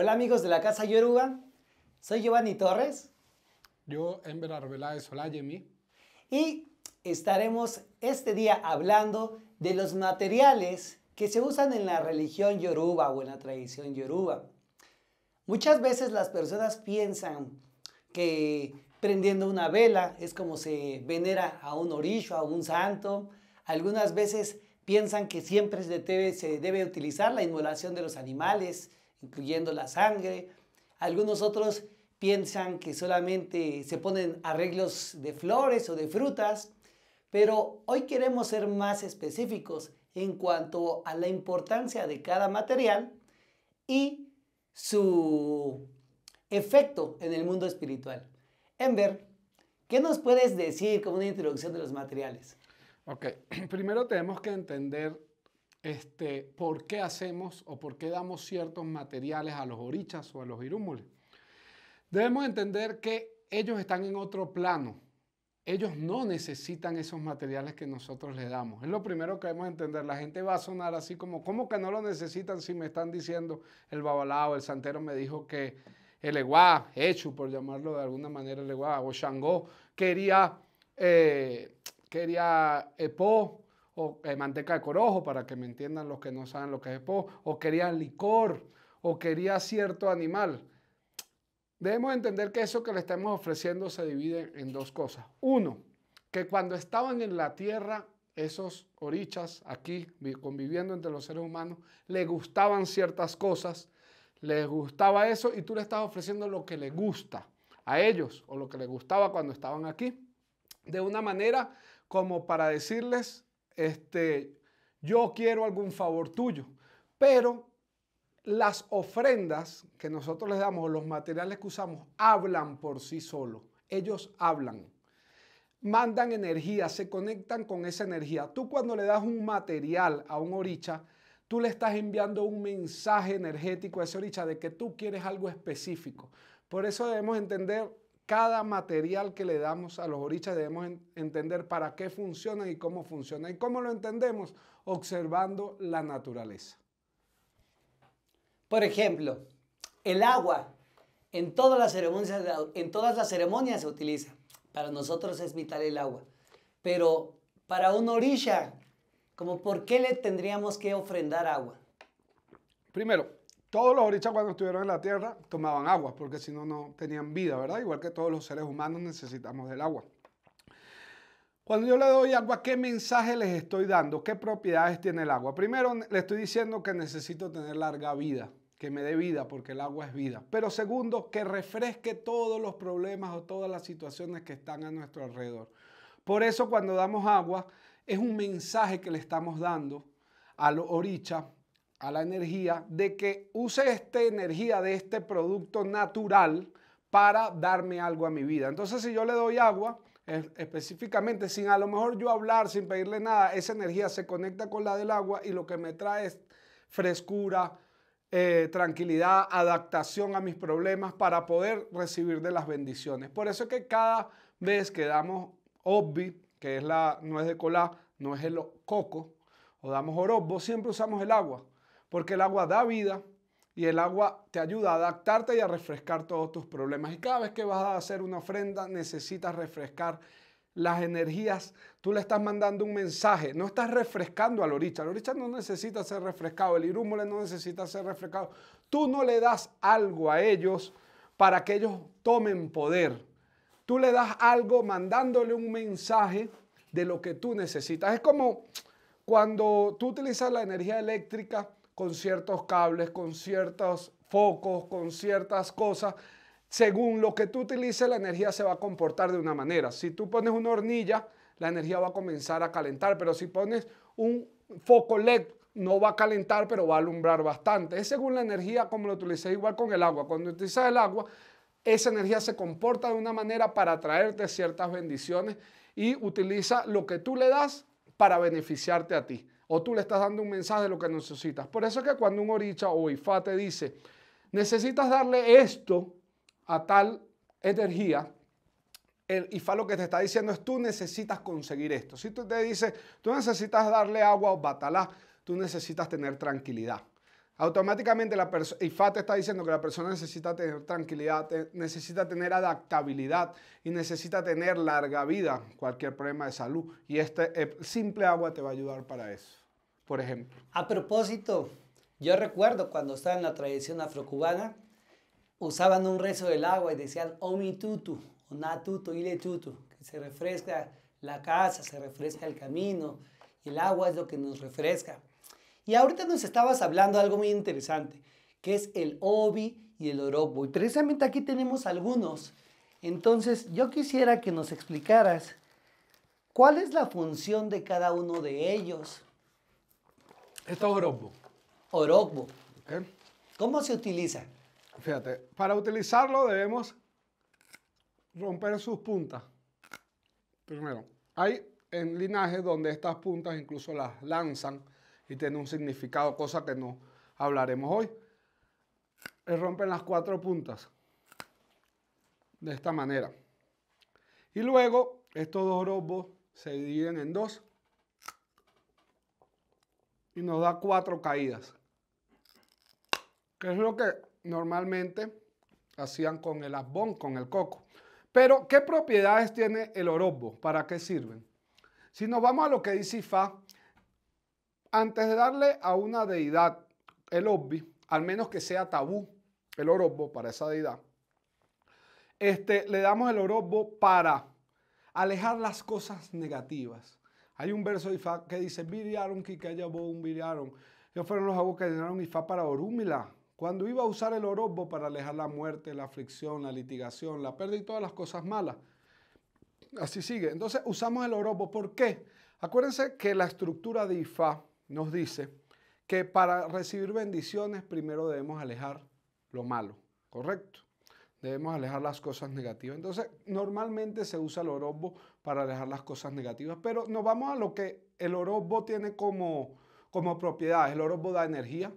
Hola amigos de la Casa Yoruba, soy Giovanni Torres. Yo, Ember Arbeláez Olayemi. Y estaremos este día hablando de los materiales que se usan en la religión yoruba o en la tradición yoruba. Muchas veces las personas piensan que prendiendo una vela es como se venera a un orillo, a un santo. Algunas veces piensan que siempre se debe, se debe utilizar la inmolación de los animales incluyendo la sangre. Algunos otros piensan que solamente se ponen arreglos de flores o de frutas, pero hoy queremos ser más específicos en cuanto a la importancia de cada material y su efecto en el mundo espiritual. Ember, ¿qué nos puedes decir como una introducción de los materiales? Ok, primero tenemos que entender este, por qué hacemos o por qué damos ciertos materiales a los orichas o a los irúmules. Debemos entender que ellos están en otro plano. Ellos no necesitan esos materiales que nosotros les damos. Es lo primero que debemos entender. La gente va a sonar así como, ¿cómo que no lo necesitan si me están diciendo el babalao, el santero me dijo que el Eguá, Hechu, por llamarlo de alguna manera, el Eguá, o shango quería, eh, quería Epo, o eh, manteca de corojo, para que me entiendan los que no saben lo que es po o quería licor, o quería cierto animal. Debemos entender que eso que le estamos ofreciendo se divide en dos cosas. Uno, que cuando estaban en la tierra, esos orichas aquí, conviviendo entre los seres humanos, le gustaban ciertas cosas, les gustaba eso y tú le estás ofreciendo lo que le gusta a ellos o lo que les gustaba cuando estaban aquí, de una manera como para decirles, este, yo quiero algún favor tuyo. Pero las ofrendas que nosotros les damos, los materiales que usamos, hablan por sí solos. Ellos hablan. Mandan energía, se conectan con esa energía. Tú cuando le das un material a un oricha, tú le estás enviando un mensaje energético a ese oricha de que tú quieres algo específico. Por eso debemos entender cada material que le damos a los orichas debemos entender para qué funciona y cómo funciona. ¿Y cómo lo entendemos? Observando la naturaleza. Por ejemplo, el agua en todas las ceremonias, en todas las ceremonias se utiliza. Para nosotros es vital el agua. Pero para un orisha, como por qué le tendríamos que ofrendar agua? Primero, todos los orichas cuando estuvieron en la tierra tomaban agua, porque si no, no tenían vida, ¿verdad? Igual que todos los seres humanos necesitamos del agua. Cuando yo le doy agua, ¿qué mensaje les estoy dando? ¿Qué propiedades tiene el agua? Primero, le estoy diciendo que necesito tener larga vida, que me dé vida, porque el agua es vida. Pero segundo, que refresque todos los problemas o todas las situaciones que están a nuestro alrededor. Por eso cuando damos agua, es un mensaje que le estamos dando a los oricha a la energía de que use esta energía de este producto natural para darme algo a mi vida. Entonces, si yo le doy agua, específicamente, sin a lo mejor yo hablar, sin pedirle nada, esa energía se conecta con la del agua y lo que me trae es frescura, eh, tranquilidad, adaptación a mis problemas para poder recibir de las bendiciones. Por eso es que cada vez que damos obvi, que es la de cola, no es el coco, o damos orobo, siempre usamos el agua porque el agua da vida y el agua te ayuda a adaptarte y a refrescar todos tus problemas. Y cada vez que vas a hacer una ofrenda necesitas refrescar las energías, tú le estás mandando un mensaje, no estás refrescando al oricha, el oricha no necesita ser refrescado, el irúmole no necesita ser refrescado, tú no le das algo a ellos para que ellos tomen poder, tú le das algo mandándole un mensaje de lo que tú necesitas, es como cuando tú utilizas la energía eléctrica con ciertos cables, con ciertos focos, con ciertas cosas. Según lo que tú utilices, la energía se va a comportar de una manera. Si tú pones una hornilla, la energía va a comenzar a calentar, pero si pones un foco LED, no va a calentar, pero va a alumbrar bastante. Es según la energía como lo utilices, igual con el agua. Cuando utilizas el agua, esa energía se comporta de una manera para traerte ciertas bendiciones y utiliza lo que tú le das para beneficiarte a ti o tú le estás dando un mensaje de lo que necesitas. Por eso es que cuando un oricha o ifá te dice, necesitas darle esto a tal energía, el IFA lo que te está diciendo es tú necesitas conseguir esto. Si tú te dice, tú necesitas darle agua o batalá, tú necesitas tener tranquilidad. Automáticamente la IFA te está diciendo que la persona necesita tener tranquilidad, necesita tener adaptabilidad y necesita tener larga vida, cualquier problema de salud. Y este eh, simple agua te va a ayudar para eso por ejemplo. A propósito, yo recuerdo cuando estaba en la tradición afrocubana, usaban un rezo del agua y decían omitutu, onatutu, tutu, que se refresca la casa, se refresca el camino, el agua es lo que nos refresca. Y ahorita nos estabas hablando de algo muy interesante, que es el obi y el orobo. Y precisamente aquí tenemos algunos. Entonces, yo quisiera que nos explicaras cuál es la función de cada uno de ellos esto es Orocbo. ¿Cómo se utiliza? Fíjate, para utilizarlo debemos romper sus puntas. Primero, hay en linajes donde estas puntas incluso las lanzan y tienen un significado, cosa que no hablaremos hoy. rompen las cuatro puntas de esta manera. Y luego estos dos robos se dividen en dos y nos da cuatro caídas. Que es lo que normalmente hacían con el abón, con el coco. Pero, ¿qué propiedades tiene el orobo? ¿Para qué sirven? Si nos vamos a lo que dice Ifá, antes de darle a una deidad el obvi, al menos que sea tabú, el orobo para esa deidad, este, le damos el orobo para alejar las cosas negativas, hay un verso de Ifá que dice, viriaron que un viriaron. fueron los aguas que llenaron para Orúmila. Cuando iba a usar el orobo para alejar la muerte, la aflicción, la litigación, la pérdida y todas las cosas malas. Así sigue. Entonces usamos el orobo. ¿Por qué? Acuérdense que la estructura de Ifa nos dice que para recibir bendiciones primero debemos alejar lo malo. ¿Correcto? Debemos alejar las cosas negativas. Entonces, normalmente se usa el orobo para alejar las cosas negativas, pero nos vamos a lo que el orobo tiene como, como propiedades. El orobo da energía,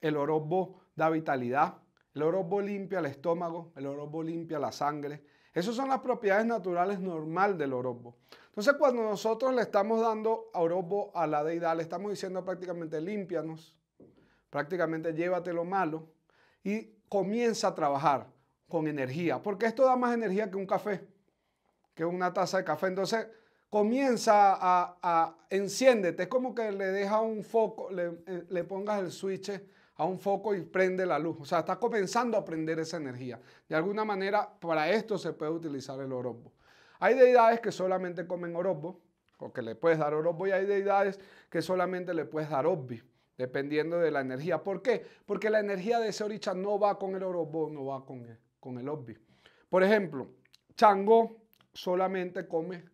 el orobo da vitalidad, el orobo limpia el estómago, el orobo limpia la sangre. Esas son las propiedades naturales normal del orobo Entonces, cuando nosotros le estamos dando orobo a la deidad, le estamos diciendo prácticamente límpianos, prácticamente llévate lo malo. Y comienza a trabajar con energía, porque esto da más energía que un café, que una taza de café. Entonces, comienza a, enciéndete, es como que le deja un foco, eh, le, pongas el switch a un foco y prende la luz. O sea, está comenzando a prender esa energía. De alguna manera, para esto se puede utilizar el orobo Hay deidades que solamente comen orobo o que le puedes dar orobo y hay deidades que solamente le puedes dar obvi dependiendo de la energía. ¿Por qué? Porque la energía de ese oricha no va con el orobo, no va con el, con el obvi. Por ejemplo, Chango solamente come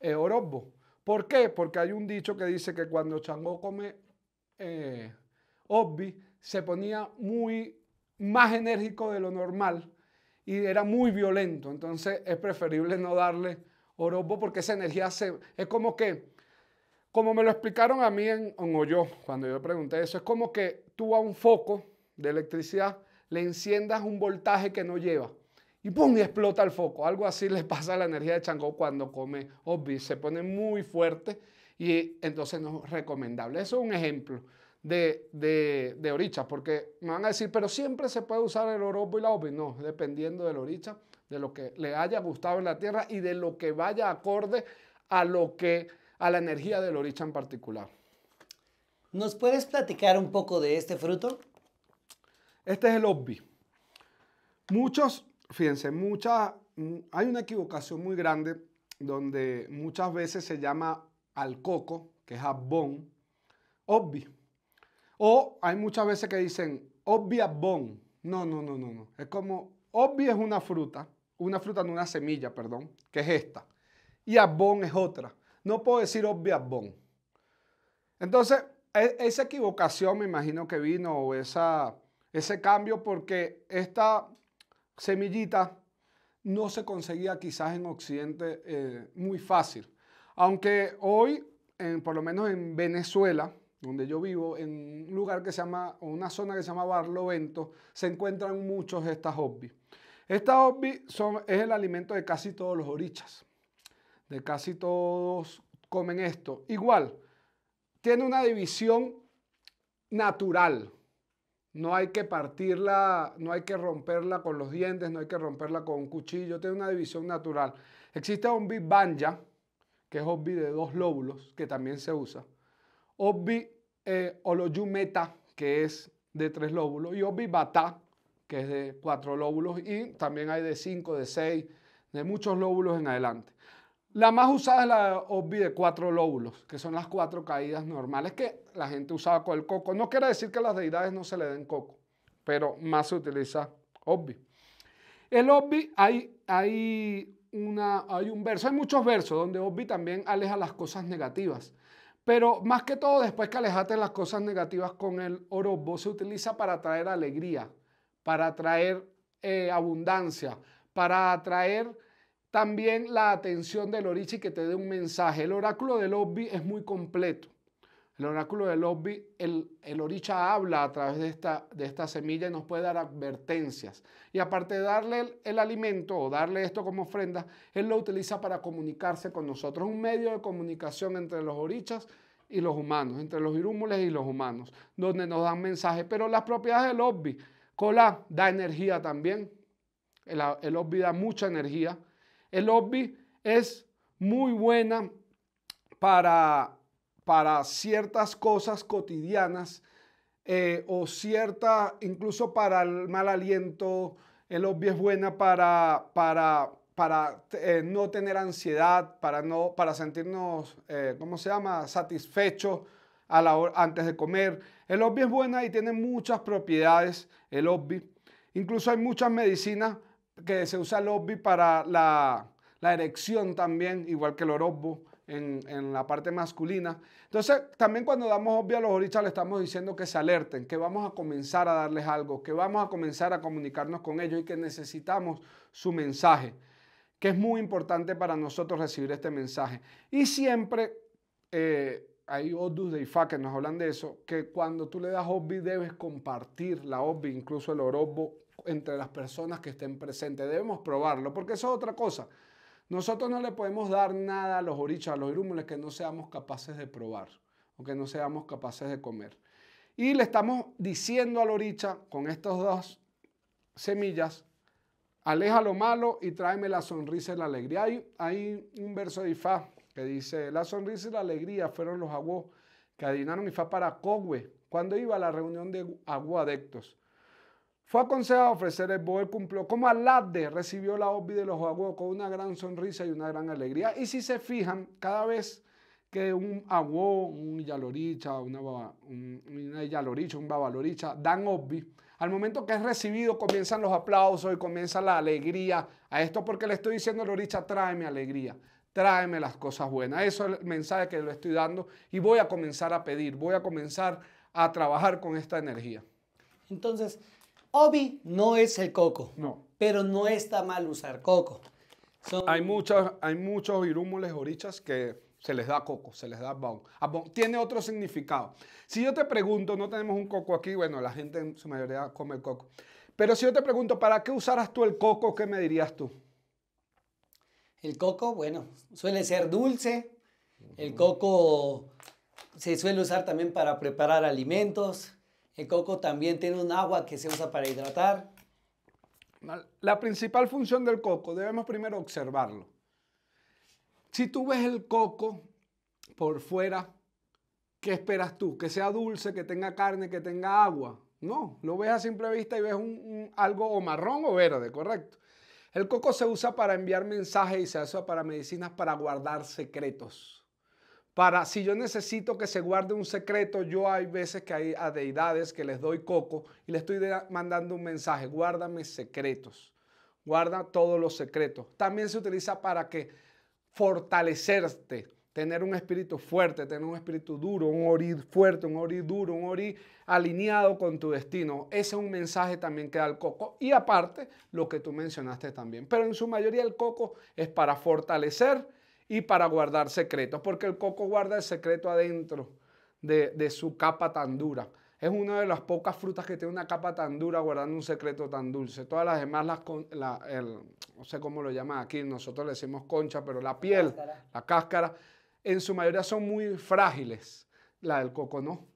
eh, orobo. ¿Por qué? Porque hay un dicho que dice que cuando Chango come eh, obvi, se ponía muy más enérgico de lo normal y era muy violento. Entonces es preferible no darle orobo porque esa energía se, es como que como me lo explicaron a mí en, en cuando yo pregunté eso, es como que tú a un foco de electricidad le enciendas un voltaje que no lleva y ¡pum! y explota el foco. Algo así le pasa a la energía de Changó cuando come Obvi, se pone muy fuerte y entonces no es recomendable. Eso es un ejemplo de, de, oricha, porque me van a decir, pero siempre se puede usar el orobo y la Obvi. No, dependiendo del oricha, de lo que le haya gustado en la tierra y de lo que vaya acorde a lo que a la energía del orisha en particular. ¿Nos puedes platicar un poco de este fruto? Este es el obvi. Muchos, fíjense, mucha, mm, hay una equivocación muy grande donde muchas veces se llama al coco, que es abón, obvi. O hay muchas veces que dicen obvi abón. No, no, no, no, no. Es como obvi es una fruta, una fruta, en una semilla, perdón, que es esta. Y abón es otra. No puedo decir obvias bon. Entonces, e, esa equivocación me imagino que vino, o esa, ese cambio, porque esta semillita no se conseguía quizás en Occidente eh, muy fácil. Aunque hoy, por lo menos en Venezuela, donde yo vivo, en un lugar que se llama, una zona que se llama Barlovento, se encuentran muchos de estas hobbies. Estas hobbies son, es el alimento de casi todos los orichas casi todos comen esto. Igual, tiene una división natural. No hay que partirla, no hay que romperla con los dientes, no hay que romperla con un cuchillo, tiene una división natural. Existe Ombi Banja, que es Ombi de dos lóbulos, que también se usa. Ombi eh, Oloyumeta, que es de tres lóbulos, y Ombi Bata, que es de cuatro lóbulos, y también hay de cinco, de seis, de muchos lóbulos en adelante. La más usada es la OBI de cuatro lóbulos, que son las cuatro caídas normales que la gente usaba con el coco. No quiere decir que las deidades no se le den coco, pero más se utiliza OBI. El OBI hay, hay, una, hay un verso, hay muchos versos donde OBI también aleja las cosas negativas. Pero más que todo, después que alejaste las cosas negativas con el orobo, se utiliza para traer alegría, para traer eh, abundancia, para atraer también la atención del Orichi que te dé un mensaje. El oráculo del obvi es muy completo. El oráculo del obvi, el, el Oricha habla a través de esta, de esta semilla y nos puede dar advertencias. Y aparte de darle el, alimento o darle esto como ofrenda, él lo utiliza para comunicarse con nosotros. Un medio de comunicación entre los Orichas y los humanos, entre los virúmules y los humanos, donde nos dan mensajes. Pero las propiedades del obvi. cola da energía también. El, el da mucha energía. El lobby es muy buena para, ciertas cosas cotidianas eh, o cierta, incluso para el mal aliento. El lobby es buena para, para, eh, no tener ansiedad, para, no, para sentirnos, eh, ¿cómo se llama?, satisfechos antes de comer. El obvio es buena y tiene muchas propiedades, el obvio. Incluso hay muchas medicinas que se usa el Osbi para la, erección también, igual que el orobo en, la parte masculina. Entonces, también cuando damos obvio a los orichas le estamos diciendo que se alerten, que vamos a comenzar a darles algo, que vamos a comenzar a comunicarnos con ellos y que necesitamos su mensaje, que es muy importante para nosotros recibir este mensaje. Y siempre... Eh, hay odus de Ifá que nos hablan de eso, que cuando tú le das obvi debes compartir la obvi, incluso el orobo, entre las personas que estén presentes. Debemos probarlo, porque eso es otra cosa. Nosotros no le podemos dar nada a los orichas, a los irúmules, que no seamos capaces de probar o que no seamos capaces de comer. Y le estamos diciendo al oricha con estas dos semillas, aleja lo malo y tráeme la sonrisa y la alegría. Hay, hay un verso de Ifá que dice, la sonrisa y la alegría fueron los aguas que adivinaron y fue para Cogüe cuando iba a la reunión de aguadectos. Fue aconsejado ofrecer el boe cumplió como aladde recibió la obvi de los aguas con una gran sonrisa y una gran alegría. Y si se fijan, cada vez que un agua, un yaloricha, una, un, yaloricha, un babaloricha, dan obvi. Al momento que es recibido comienzan los aplausos y comienza la alegría. A esto porque le estoy diciendo, loricha, tráeme alegría tráeme las cosas buenas. Eso es el mensaje que le estoy dando y voy a comenzar a pedir, voy a comenzar a trabajar con esta energía. Entonces, Obi no es el coco. No. Pero no está mal usar coco. Hay, muchos, hay muchos irúmules orichas que se les da coco, se les da abón, Tiene otro significado. Si yo te pregunto, no tenemos un coco aquí, bueno, la gente en su mayoría come coco. Pero si yo te pregunto, ¿para qué usarás tú el coco? ¿Qué me dirías tú? El coco, bueno, suele ser dulce. El coco se suele usar también para preparar alimentos. El coco también tiene un agua que se usa para hidratar. La principal función del coco, debemos primero observarlo. Si tú ves el coco por fuera, ¿qué esperas tú? ¿Que sea dulce, que tenga carne, que tenga agua? No, lo ves a simple vista y ves un, algo o marrón o verde, correcto. El coco se usa para enviar mensajes y se usa para medicinas para guardar secretos. Para si yo necesito que se guarde un secreto, yo hay veces que hay a deidades que les doy coco y le estoy mandando un mensaje, guárdame secretos. Guarda todos los secretos. También se utiliza para que fortalecerte Tener un espíritu fuerte, tener un espíritu duro, un orí fuerte, un orí duro, un orí alineado con tu destino. Ese es un mensaje también que da el coco. Y aparte, lo que tú mencionaste también. Pero en su mayoría el coco es para fortalecer y para guardar secretos, porque el coco guarda el secreto adentro de, de su capa tan dura. Es una de las pocas frutas que tiene una capa tan dura guardando un secreto tan dulce. Todas las demás, las, la, no sé cómo lo llaman aquí, nosotros le decimos concha, pero la piel, la cáscara en su mayoría son muy frágiles. La del coco no.